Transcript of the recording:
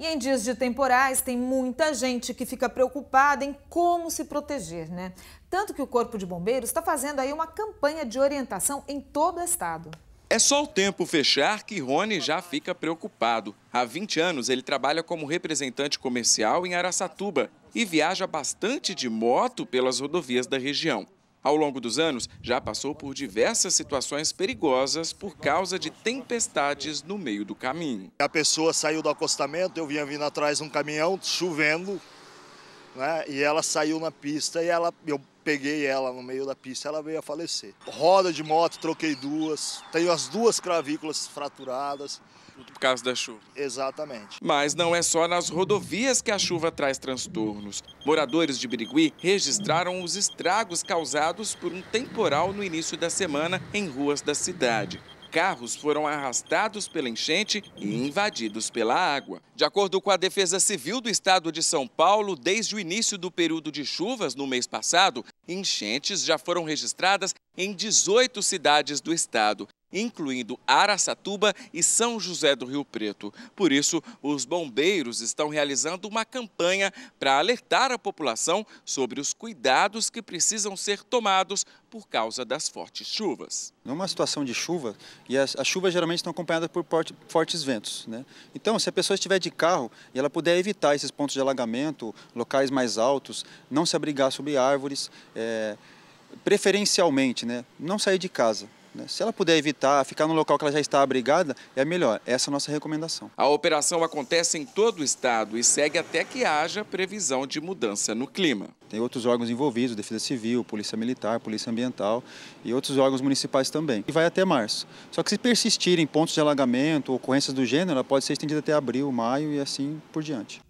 E em dias de temporais, tem muita gente que fica preocupada em como se proteger, né? Tanto que o Corpo de Bombeiros está fazendo aí uma campanha de orientação em todo o estado. É só o tempo fechar que Rony já fica preocupado. Há 20 anos ele trabalha como representante comercial em Araçatuba e viaja bastante de moto pelas rodovias da região. Ao longo dos anos, já passou por diversas situações perigosas por causa de tempestades no meio do caminho. A pessoa saiu do acostamento, eu vinha vindo atrás de um caminhão, chovendo, né, e ela saiu na pista e ela, eu peguei ela no meio da pista, ela veio a falecer. Roda de moto, troquei duas, tenho as duas clavículas fraturadas. Por causa da chuva. Exatamente. Mas não é só nas rodovias que a chuva traz transtornos. Moradores de Birigui registraram os estragos causados por um temporal no início da semana em ruas da cidade carros foram arrastados pela enchente e invadidos pela água. De acordo com a Defesa Civil do Estado de São Paulo, desde o início do período de chuvas no mês passado, Enchentes já foram registradas em 18 cidades do estado incluindo Araçatuba e São José do Rio Preto. Por isso, os bombeiros estão realizando uma campanha para alertar a população sobre os cuidados que precisam ser tomados por causa das fortes chuvas. Numa situação de chuva, e as, as chuvas geralmente estão acompanhadas por fortes ventos, né? Então, se a pessoa estiver de carro e ela puder evitar esses pontos de alagamento, locais mais altos, não se abrigar sobre árvores, é, preferencialmente, né? Não sair de casa. Né? Se ela puder evitar ficar no local que ela já está abrigada, é melhor. Essa é a nossa recomendação. A operação acontece em todo o estado e segue até que haja previsão de mudança no clima. Tem outros órgãos envolvidos, Defesa Civil, Polícia Militar, Polícia Ambiental e outros órgãos municipais também. E vai até março. Só que se persistirem pontos de alagamento, ocorrências do gênero, ela pode ser estendida até abril, maio e assim por diante.